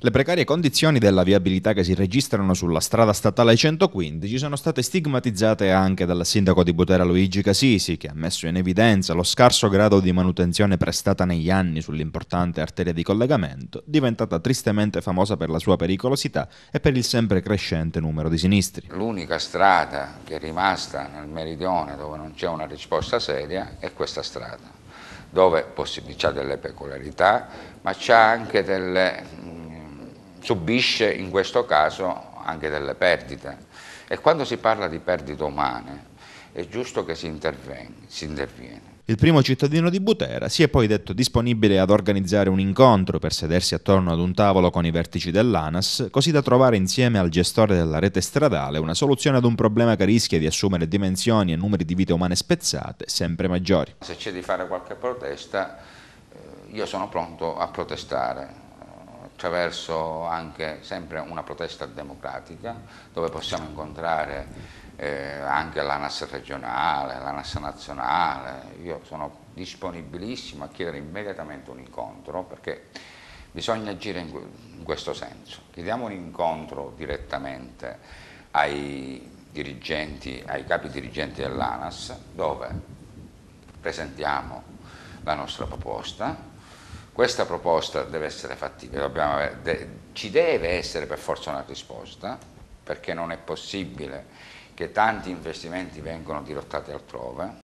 Le precarie condizioni della viabilità che si registrano sulla strada statale 115 sono state stigmatizzate anche dal sindaco di Butera Luigi Casisi, che ha messo in evidenza lo scarso grado di manutenzione prestata negli anni sull'importante arteria di collegamento, diventata tristemente famosa per la sua pericolosità e per il sempre crescente numero di sinistri. L'unica strada che è rimasta nel meridione dove non c'è una risposta seria è questa strada dove c'è delle peculiarità, ma c'è anche delle subisce in questo caso anche delle perdite. E quando si parla di perdite umane è giusto che si, si interviene. Il primo cittadino di Butera si è poi detto disponibile ad organizzare un incontro per sedersi attorno ad un tavolo con i vertici dell'ANAS, così da trovare insieme al gestore della rete stradale una soluzione ad un problema che rischia di assumere dimensioni e numeri di vite umane spezzate sempre maggiori. Se c'è di fare qualche protesta, eh, io sono pronto a protestare attraverso anche sempre una protesta democratica dove possiamo incontrare eh, anche l'ANAS regionale, l'ANAS nazionale, io sono disponibilissimo a chiedere immediatamente un incontro perché bisogna agire in, in questo senso, chiediamo un incontro direttamente ai dirigenti, ai capi dirigenti dell'ANAS dove presentiamo la nostra proposta questa proposta deve essere fattibile, dobbiamo, de, ci deve essere per forza una risposta, perché non è possibile che tanti investimenti vengano dirottati altrove,